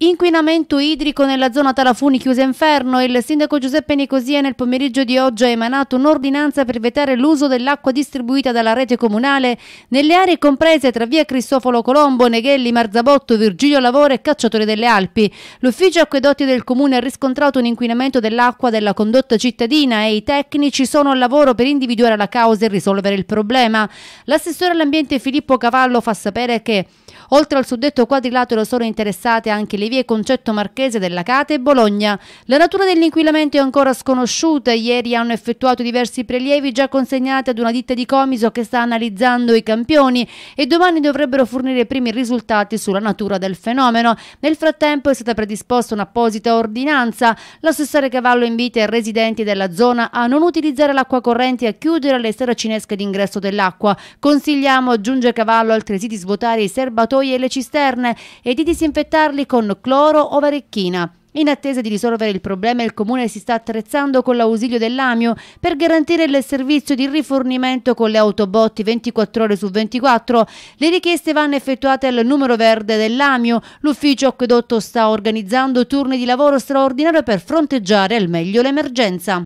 Inquinamento idrico nella zona Talafuni chiusa inferno. Il sindaco Giuseppe Nicosia nel pomeriggio di oggi ha emanato un'ordinanza per vietare l'uso dell'acqua distribuita dalla rete comunale nelle aree comprese tra via Cristoforo Colombo, Neghelli, Marzabotto, Virgilio Lavore e Cacciatori delle Alpi. L'ufficio acquedotti del comune ha riscontrato un inquinamento dell'acqua della condotta cittadina e i tecnici sono al lavoro per individuare la causa e risolvere il problema. L'assessore all'ambiente Filippo Cavallo fa sapere che Oltre al suddetto quadrilatero sono interessate anche le vie Concetto Marchese della Cate e Bologna. La natura dell'inquilamento è ancora sconosciuta. Ieri hanno effettuato diversi prelievi già consegnati ad una ditta di Comiso che sta analizzando i campioni e domani dovrebbero fornire i primi risultati sulla natura del fenomeno. Nel frattempo è stata predisposta un'apposita ordinanza. L'assessore Cavallo invita i residenti della zona a non utilizzare l'acqua corrente e a chiudere le seracinesche d'ingresso dell'acqua. Consigliamo, aggiunge Cavallo, altresì di svuotare i serbatoi accioi e le cisterne e di disinfettarli con cloro o varecchina. In attesa di risolvere il problema, il Comune si sta attrezzando con l'ausilio dell'AMIO per garantire il servizio di rifornimento con le autobotti 24 ore su 24. Le richieste vanno effettuate al numero verde dell'AMIO. L'ufficio acquedotto sta organizzando turni di lavoro straordinario per fronteggiare al meglio l'emergenza.